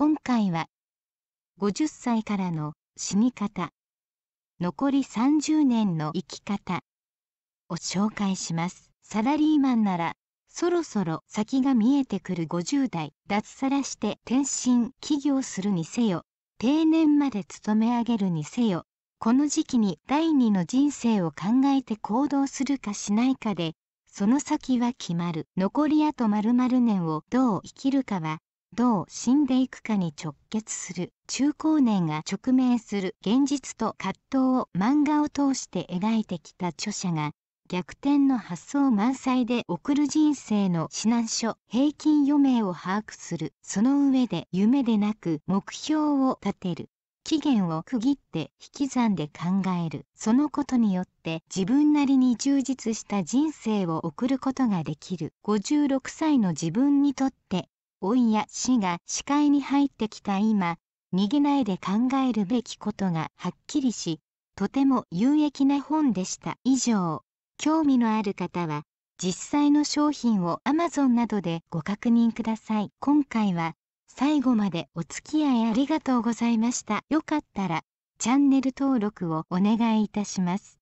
今回は50歳からの死に方残り30年の生き方を紹介しますサラリーマンならそろそろ先が見えてくる50代脱サラして転身起業するにせよ定年まで勤め上げるにせよこの時期に第二の人生を考えて行動するかしないかでその先は決まる残りあと〇〇年をどう生きるかはどう死んでいくかに直結する中高年が直面する現実と葛藤を漫画を通して描いてきた著者が逆転の発想満載で送る人生の指南書平均余命を把握するその上で夢でなく目標を立てる期限を区切って引き算で考えるそのことによって自分なりに充実した人生を送ることができる56歳の自分にとって老いや死が視界に入ってきた今、逃げないで考えるべきことがはっきりし、とても有益な本でした。以上、興味のある方は、実際の商品を Amazon などでご確認ください。今回は、最後までお付き合いありがとうございました。よかったら、チャンネル登録をお願いいたします。